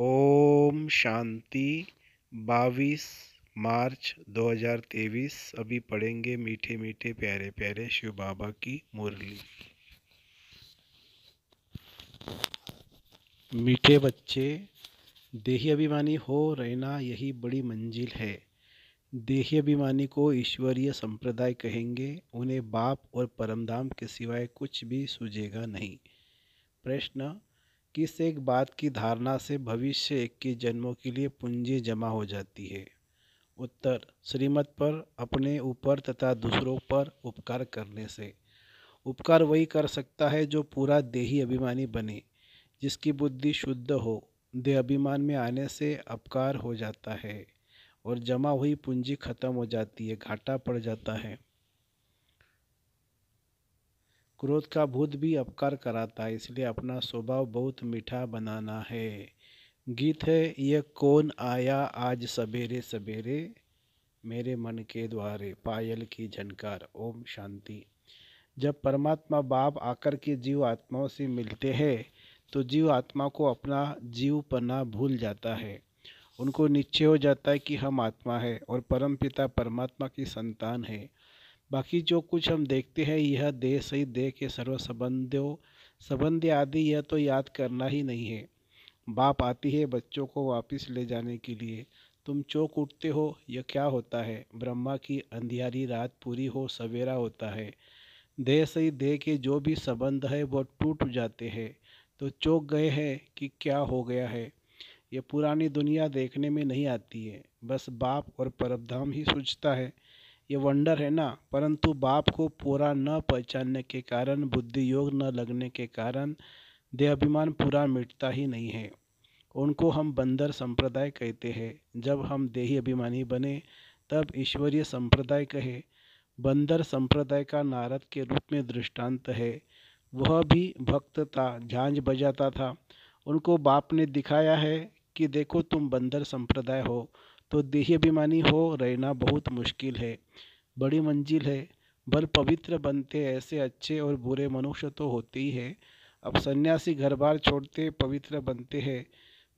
ओम शांति 22 मार्च 2023 अभी पढ़ेंगे मीठे मीठे प्यारे प्यारे शिव बाबा की मुरली मीठे बच्चे देही अभिमानी हो रहना यही बड़ी मंजिल है देही अभिमानी को ईश्वरीय संप्रदाय कहेंगे उन्हें बाप और परमधाम के सिवाय कुछ भी सूझेगा नहीं प्रश्न किस एक बात की धारणा से भविष्य के जन्मों के लिए पूंजी जमा हो जाती है उत्तर श्रीमत पर अपने ऊपर तथा दूसरों पर उपकार करने से उपकार वही कर सकता है जो पूरा देही अभिमानी बने जिसकी बुद्धि शुद्ध हो देह अभिमान में आने से अपकार हो जाता है और जमा हुई पूंजी खत्म हो जाती है घाटा पड़ जाता है क्रोध का भूत भी अपकार कराता है इसलिए अपना स्वभाव बहुत मीठा बनाना है गीत है ये कौन आया आज सवेरे सवेरे मेरे मन के द्वारे पायल की झनकार ओम शांति जब परमात्मा बाप आकर के जीव आत्माओं से मिलते हैं तो जीव आत्मा को अपना जीवपना भूल जाता है उनको निश्चय हो जाता है कि हम आत्मा है और परमपिता परमात्मा की संतान है बाकी जो कुछ हम देखते हैं यह देह सही देह के सर्व संबंधों संबंध आदि यह तो याद करना ही नहीं है बाप आती है बच्चों को वापस ले जाने के लिए तुम चौक उठते हो यह क्या होता है ब्रह्मा की अंधियारी रात पूरी हो सवेरा होता है देह से देह के जो भी संबंध है वह टूट जाते हैं तो चौक गए हैं कि क्या हो गया है यह पुरानी दुनिया देखने में नहीं आती है बस बाप और परबधाम ही सूझता है ये वंडर है ना परंतु बाप को पूरा न पहचानने के कारण बुद्धि योग न लगने के कारण देहाभिमान पूरा मिटता ही नहीं है उनको हम बंदर संप्रदाय कहते हैं जब हम देही अभिमानी बने तब ईश्वरीय संप्रदाय कहे बंदर संप्रदाय का नारद के रूप में दृष्टांत है वह भी भक्त था झांझ बजाता था उनको बाप ने दिखाया है कि देखो तुम बंदर संप्रदाय हो तो देही अभिमानी हो रहना बहुत मुश्किल है बड़ी मंजिल है बल पवित्र बनते ऐसे अच्छे और बुरे मनुष्य तो होते ही है अब सन्यासी घर बार छोड़ते पवित्र बनते हैं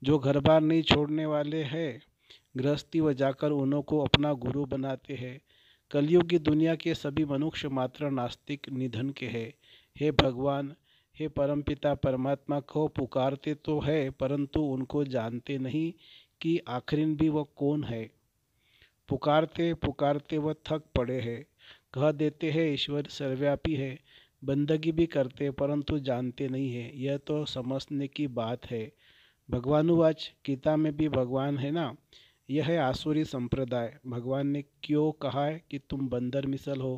जो घर बार नहीं छोड़ने वाले हैं गृहस्थी व जाकर उन्हों को अपना गुरु बनाते हैं कलयुग की दुनिया के सभी मनुष्य मात्र नास्तिक निधन के है हे भगवान हे परमपिता परमात्मा को पुकारते तो है परंतु उनको जानते नहीं कि आखिर भी वह कौन है पुकारते पुकारते वह थक पड़े हैं कह देते हैं ईश्वर सर्वव्यापी है बंदगी भी करते परंतु जानते नहीं है यह तो समझने की बात है भगवानुवाच गीता में भी भगवान है ना यह है आसुरी संप्रदाय भगवान ने क्यों कहा है कि तुम बंदर मिसल हो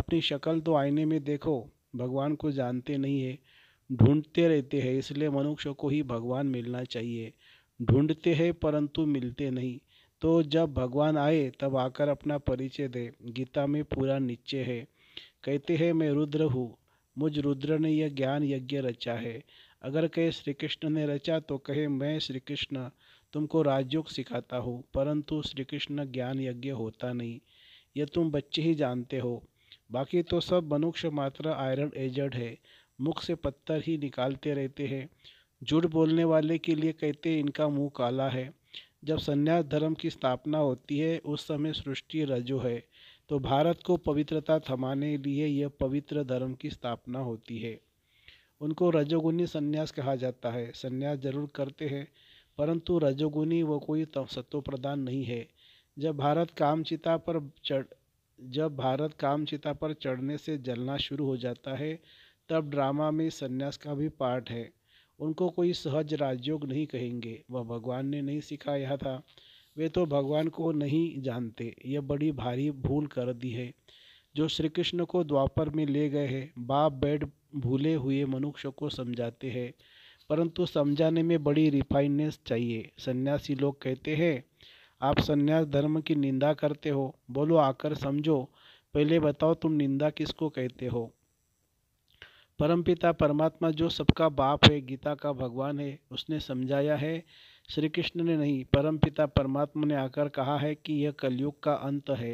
अपनी शक्ल तो आईने में देखो भगवान को जानते नहीं है ढूंढते रहते हैं इसलिए मनुष्य को ही भगवान मिलना चाहिए ढूंढते हैं परंतु मिलते नहीं तो जब भगवान आए तब आकर अपना परिचय दे गीता में पूरा निश्चय है कहते हैं मैं रुद्र हूँ मुझ रुद्र ने यह ज्ञान यज्ञ रचा है अगर कहे श्री कृष्ण ने रचा तो कहे मैं श्री कृष्ण तुमको राजयोग सिखाता हूँ परंतु श्री कृष्ण ज्ञान यज्ञ होता नहीं यह तुम बच्चे ही जानते हो बाकी तो सब मनुष्य मात्र आयरन एजड है मुख से पत्थर ही निकालते रहते हैं झूठ बोलने वाले के लिए कहते इनका मुंह काला है जब संन्यास धर्म की स्थापना होती है उस समय सृष्टि रजो है तो भारत को पवित्रता थमाने लिए यह पवित्र धर्म की स्थापना होती है उनको रजोगुणी संन्यास कहा जाता है संन्यास जरूर करते हैं परंतु रजोगुणी वह कोई सत्व प्रदान नहीं है जब भारत कामचिता पर चढ़ जब भारत कामचिता पर चढ़ने से जलना शुरू हो जाता है तब ड्रामा में संन्यास का भी पार्ट है उनको कोई सहज राजयोग नहीं कहेंगे वह भगवान ने नहीं सिखाया था वे तो भगवान को नहीं जानते यह बड़ी भारी भूल कर दी है जो श्री कृष्ण को द्वापर में ले गए हैं बाप बैठ भूले हुए मनुष्य को समझाते हैं परंतु समझाने में बड़ी रिफाइननेस चाहिए सन्यासी लोग कहते हैं आप सन्यास धर्म की निंदा करते हो बोलो आकर समझो पहले बताओ तुम निंदा किसको कहते हो परमपिता परमात्मा जो सबका बाप है गीता का भगवान है उसने समझाया है श्री कृष्ण ने नहीं परमपिता परमात्मा ने आकर कहा है कि यह कलयुग का अंत है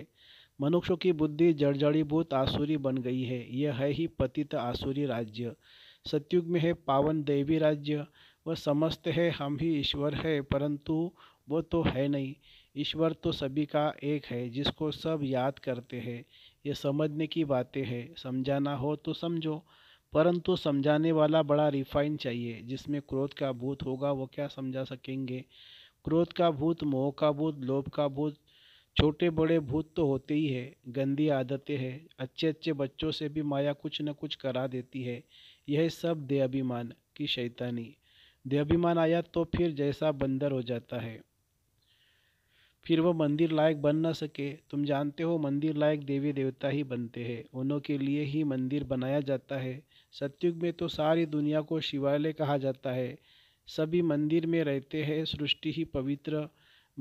मनुष्यों की बुद्धि जड़जड़ीभूत आसुरी बन गई है यह है ही पतित आसुरी राज्य सत्युग में है पावन देवी राज्य वह समस्त है हम ही ईश्वर है परंतु वो तो है नहीं ईश्वर तो सभी का एक है जिसको सब याद करते हैं ये समझने की बातें हैं समझाना हो तो समझो परंतु समझाने वाला बड़ा रिफाइन चाहिए जिसमें क्रोध का भूत होगा वो क्या समझा सकेंगे क्रोध का भूत मोह का भूत लोभ का भूत छोटे बड़े भूत तो होते ही है गंदी आदतें हैं अच्छे अच्छे बच्चों से भी माया कुछ न कुछ करा देती है यह सब देअभिमान की शैतानी देअभिमान आया तो फिर जैसा बंदर हो जाता है फिर वह मंदिर लायक बन न सके तुम जानते हो मंदिर लायक देवी देवता ही बनते हैं उनों के लिए ही मंदिर बनाया जाता है सत्युग में तो सारी दुनिया को शिवालय कहा जाता है सभी मंदिर में रहते हैं सृष्टि ही पवित्र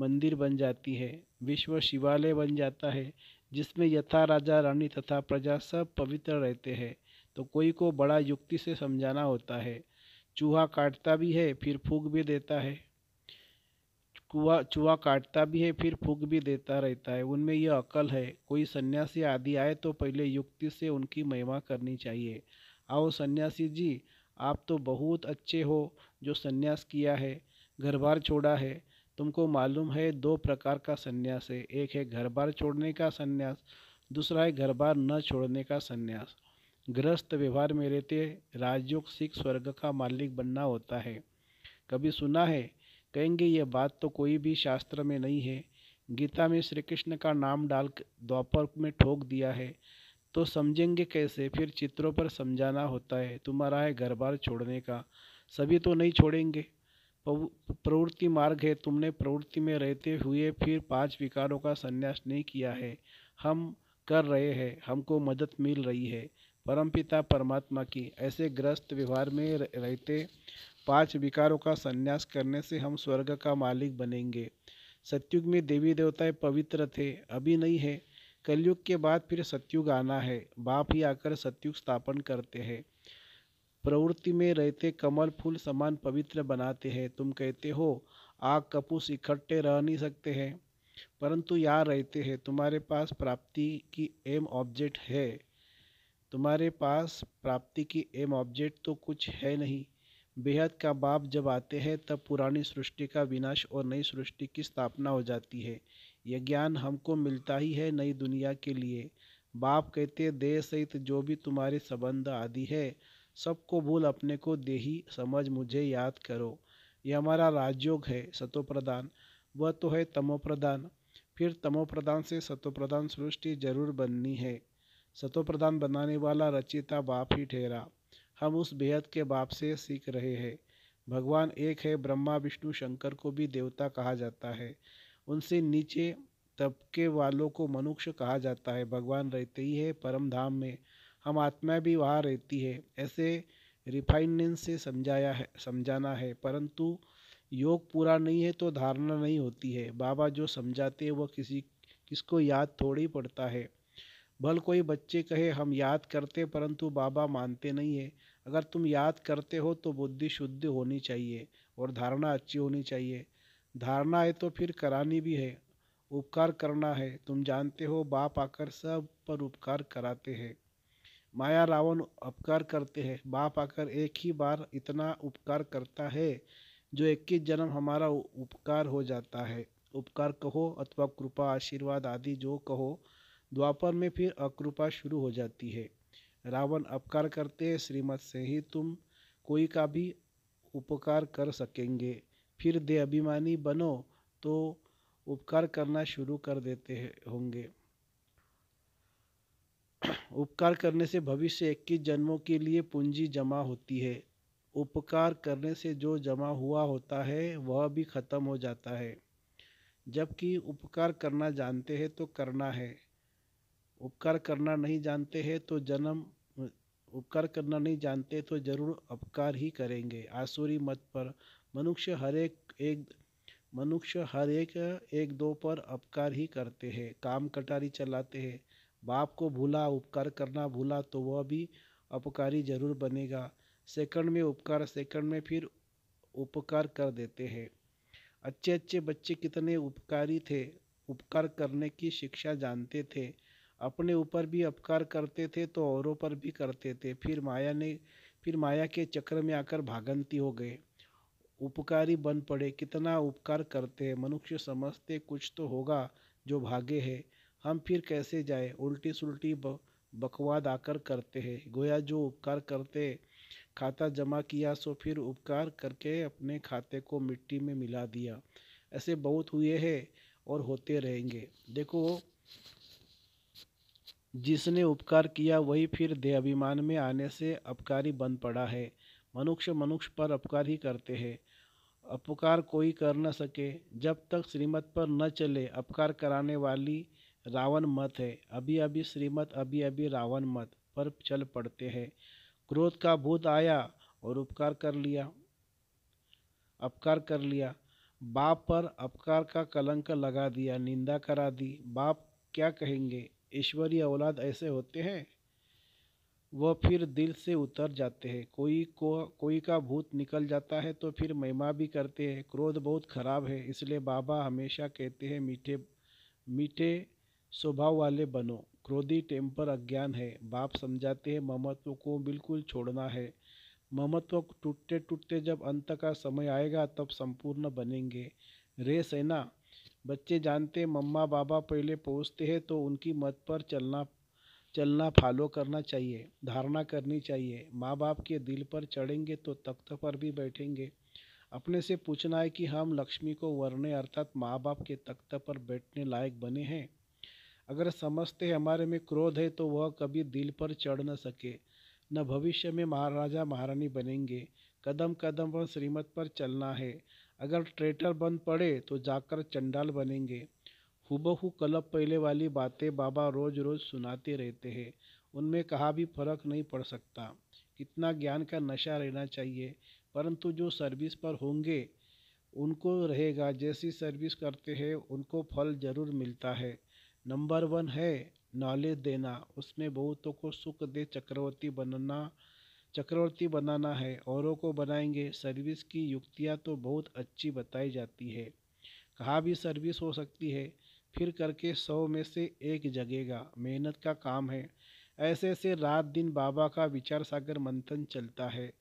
मंदिर बन जाती है विश्व शिवालय बन जाता है जिसमें यथा राजा रानी तथा प्रजा सब पवित्र रहते हैं तो कोई को बड़ा युक्ति से समझाना होता है चूहा काटता भी है फिर फूक भी देता है कुआ चूहा काटता भी है फिर फूक भी देता रहता है उनमें यह अकल है कोई सन्यासी आदि आए तो पहले युक्ति से उनकी महिमा करनी चाहिए आओ सन्यासी जी आप तो बहुत अच्छे हो जो सन्यास किया है घर बार छोड़ा है तुमको मालूम है दो प्रकार का सन्यास है एक है घर बार छोड़ने का सन्यास दूसरा है घर बार न छोड़ने का सन्यास गृहस्थ व्यवहार में रहते राजयोग सिख स्वर्ग का मालिक बनना होता है कभी सुना है कहेंगे ये बात तो कोई भी शास्त्र में नहीं है गीता में श्री कृष्ण का नाम डाल द्वापर में ठोक दिया है तो समझेंगे कैसे फिर चित्रों पर समझाना होता है तुम्हारा है घर बार छोड़ने का सभी तो नहीं छोड़ेंगे प्रवृत्ति मार्ग है तुमने प्रवृत्ति में रहते हुए फिर पांच विकारों का संन्यास नहीं किया है हम कर रहे हैं हमको मदद मिल रही है परमपिता परमात्मा की ऐसे ग्रस्त व्यवहार में रहते पांच विकारों का संन्यास करने से हम स्वर्ग का मालिक बनेंगे सत्युग में देवी देवताएं पवित्र थे अभी नहीं है कलयुग के बाद फिर सत्युग आना है बाप ही आकर सत्युग स्थापन करते हैं प्रवृत्ति में रहते कमल फूल समान पवित्र बनाते हैं तुम कहते हो आग कपूस इकट्ठे रह नहीं सकते हैं परंतु यहाँ रहते हैं तुम्हारे पास प्राप्ति की एम ऑब्जेक्ट है तुम्हारे पास प्राप्ति की एम ऑब्जेक्ट तो कुछ है नहीं बेहद का बाप जब आते हैं तब पुरानी सृष्टि का विनाश और नई सृष्टि की स्थापना हो जाती है यह ज्ञान हमको मिलता ही है नई दुनिया के लिए बाप कहते देह सहित जो भी तुम्हारे संबंध आदि है सबको भूल अपने को देही समझ मुझे याद करो यह हमारा राजयोग है सतोप्रदान वह तो है तमोप्रदान फिर तमोप्रदान से सतोप्रदान सृष्टि जरूर बननी है सतो प्रधान बनाने वाला रचिता बाप ही ठहरा हम उस बेहद के बाप से सीख रहे हैं भगवान एक है ब्रह्मा विष्णु शंकर को भी देवता कहा जाता है उनसे नीचे तबके वालों को मनुष्य कहा जाता है भगवान रहते ही है परम धाम में हम आत्मा भी वहाँ रहती है ऐसे रिफाइनमेंट से समझाया है समझाना है परंतु योग पूरा नहीं है तो धारणा नहीं होती है बाबा जो समझाते हैं वह किसी किसको याद थोड़ी पड़ता है भल कोई बच्चे कहे हम याद करते परंतु बाबा मानते नहीं है अगर तुम याद करते हो तो बुद्धि शुद्ध होनी चाहिए और धारणा अच्छी होनी चाहिए धारणा है तो फिर करानी भी है उपकार करना है तुम जानते हो बाप आकर सब पर उपकार कराते हैं माया रावण उपकार करते हैं बाप आकर एक ही बार इतना उपकार करता है जो इक्कीस जन्म हमारा उपकार हो जाता है उपकार कहो अथवा कृपा आशीर्वाद आदि जो कहो द्वापर में फिर अकृपा शुरू हो जाती है रावण अपकार करते हैं श्रीमत से ही तुम कोई का भी उपकार कर सकेंगे फिर दे अभिमानी बनो तो उपकार करना शुरू कर देते होंगे उपकार करने से भविष्य 21 जन्मों के लिए पूंजी जमा होती है उपकार करने से जो जमा हुआ होता है वह भी खत्म हो जाता है जबकि उपकार करना जानते हैं तो करना है उपकार करना नहीं जानते हैं तो जन्म उपकार करना नहीं जानते तो जरूर अपकार ही करेंगे आसुरी मत पर मनुष्य हर एक एक मनुष्य हर एक एक दो पर अपकार ही करते हैं काम कटारी चलाते हैं बाप को भूला उपकार करना भूला तो वह भी अपकारी जरूर बनेगा सेकंड में उपकार सेकंड में फिर उपकार कर देते हैं अच्छे अच्छे बच्चे कितने उपकारी थे उपकार करने की शिक्षा जानते थे अपने ऊपर भी अपकार करते थे तो औरों पर भी करते थे फिर माया ने फिर माया के चक्र में आकर भागंती हो गए उपकारी बन पड़े कितना उपकार करते हैं मनुष्य समझते कुछ तो होगा जो भागे है हम फिर कैसे जाए उल्टी सुलटी बकवाद आकर करते हैं गोया जो उपकार करते खाता जमा किया सो फिर उपकार करके अपने खाते को मिट्टी में मिला दिया ऐसे बहुत हुए हैं और होते रहेंगे देखो जिसने उपकार किया वही फिर देहाभिमान में आने से अपकारी बन पड़ा है मनुष्य मनुष्य पर अपकार ही करते हैं अपकार कोई कर न सके जब तक श्रीमत पर न चले अपकार कराने वाली रावण मत है अभी अभी श्रीमत अभी अभी रावण मत पर चल पड़ते हैं क्रोध का भूत आया और उपकार कर लिया अपकार कर लिया बाप पर अपकार का कलंक लगा दिया निंदा करा दी बाप क्या कहेंगे ईश्वरीय औलाद ऐसे होते हैं वह फिर दिल से उतर जाते हैं कोई को कोई का भूत निकल जाता है तो फिर महिमा भी करते हैं क्रोध बहुत खराब है इसलिए बाबा हमेशा कहते हैं मीठे मीठे स्वभाव वाले बनो क्रोधी टेम्पर अज्ञान है बाप समझाते हैं ममत्व को बिल्कुल छोड़ना है ममत्व टूटते टूटते जब अंत का समय आएगा तब संपूर्ण बनेंगे रे सेना बच्चे जानते मम्मा बाबा पहले पहुँचते हैं तो उनकी मत पर चलना चलना फॉलो करना चाहिए धारणा करनी चाहिए माँ बाप के दिल पर चढ़ेंगे तो तख्त पर भी बैठेंगे अपने से पूछना है कि हम लक्ष्मी को वरने अर्थात माँ बाप के तख्त पर बैठने लायक बने हैं अगर समझते हैं हमारे में क्रोध है तो वह कभी दिल पर चढ़ न सके न भविष्य में महाराजा महारानी बनेंगे कदम कदम पर श्रीमत पर चलना है अगर ट्रेटर बन पड़े तो जाकर चंडाल बनेंगे हुबहू कलब पहले वाली बातें बाबा रोज रोज सुनाते रहते हैं उनमें कहा भी फर्क नहीं पड़ सकता कितना ज्ञान का नशा रहना चाहिए परंतु जो सर्विस पर होंगे उनको रहेगा जैसी सर्विस करते हैं उनको फल जरूर मिलता है नंबर वन है नॉलेज देना उसमें बहुतों को सुख दे चक्रवर्ती बनना चक्रवर्ती बनाना है औरों को बनाएंगे सर्विस की युक्तियाँ तो बहुत अच्छी बताई जाती है कहाँ भी सर्विस हो सकती है फिर करके सौ में से एक जगेगा मेहनत का काम है ऐसे ऐसे रात दिन बाबा का विचार सागर मंथन चलता है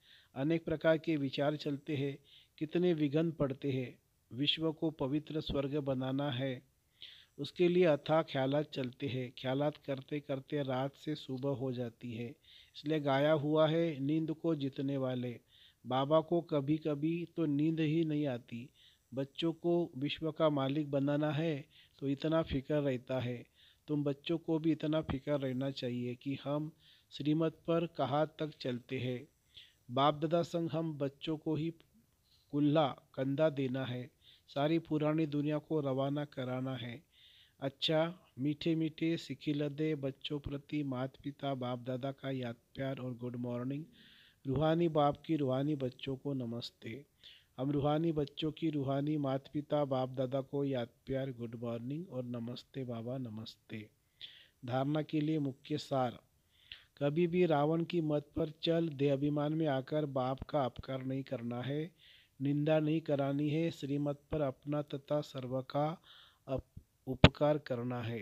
अनेक प्रकार के विचार चलते हैं कितने विघन पड़ते हैं विश्व को पवित्र स्वर्ग बनाना है उसके लिए अथाह ख्याल चलते हैं ख्याल करते करते रात से सुबह हो जाती है इसलिए गाया हुआ है नींद को जीतने वाले बाबा को कभी कभी तो नींद ही नहीं आती बच्चों को विश्व का मालिक बनाना है तो इतना फिक्र रहता है तुम बच्चों को भी इतना फिक्र रहना चाहिए कि हम श्रीमत पर कहाँ तक चलते हैं बाप दादा संग हम बच्चों को ही कुल्ला कंधा देना है सारी पुरानी दुनिया को रवाना कराना है अच्छा मीठे मीठे सिखिलदे बच्चों प्रति मात पिता बाप दादा का याद प्यार और गुड मॉर्निंग रूहानी बाप की रूहानी बच्चों को नमस्ते हम रूहानी बच्चों की रूहानी मात पिता बाप दादा को याद प्यार गुड मॉर्निंग और नमस्ते बाबा नमस्ते धारणा के लिए मुख्य सार कभी भी रावण की मत पर चल दे अभिमान में आकर बाप का अपकार नहीं करना है निंदा नहीं करानी है श्रीमत पर अपना तथा सर्व का उपकार करना है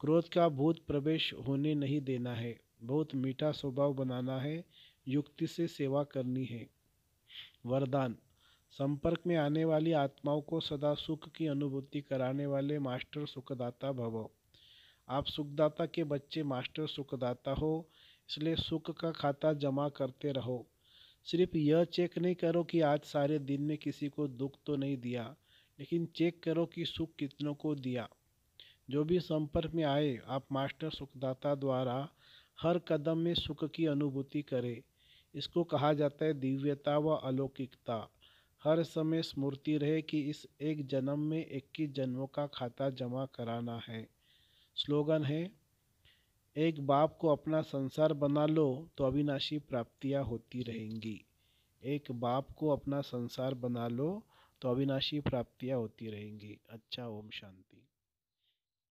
क्रोध का भूत प्रवेश होने नहीं देना है बहुत मीठा स्वभाव बनाना है युक्ति से सेवा करनी है वरदान संपर्क में आने वाली आत्माओं को सदा सुख की अनुभूति कराने वाले मास्टर सुखदाता भव आप सुखदाता के बच्चे मास्टर सुखदाता हो इसलिए सुख का खाता जमा करते रहो सिर्फ यह चेक नहीं करो कि आज सारे दिन में किसी को दुख तो नहीं दिया लेकिन चेक करो कि सुख कितनों को दिया जो भी संपर्क में आए आप मास्टर सुखदाता द्वारा हर कदम में सुख की अनुभूति करें इसको कहा जाता है दिव्यता व अलौकिकता हर समय स्मृति रहे कि इस एक जन्म में इक्कीस जन्मों का खाता जमा कराना है स्लोगन है एक बाप को अपना संसार बना लो तो अविनाशी प्राप्तियां होती रहेंगी एक बाप को अपना संसार बना लो तो अविनाशी प्राप्तियाँ होती रहेंगी अच्छा ओम शांति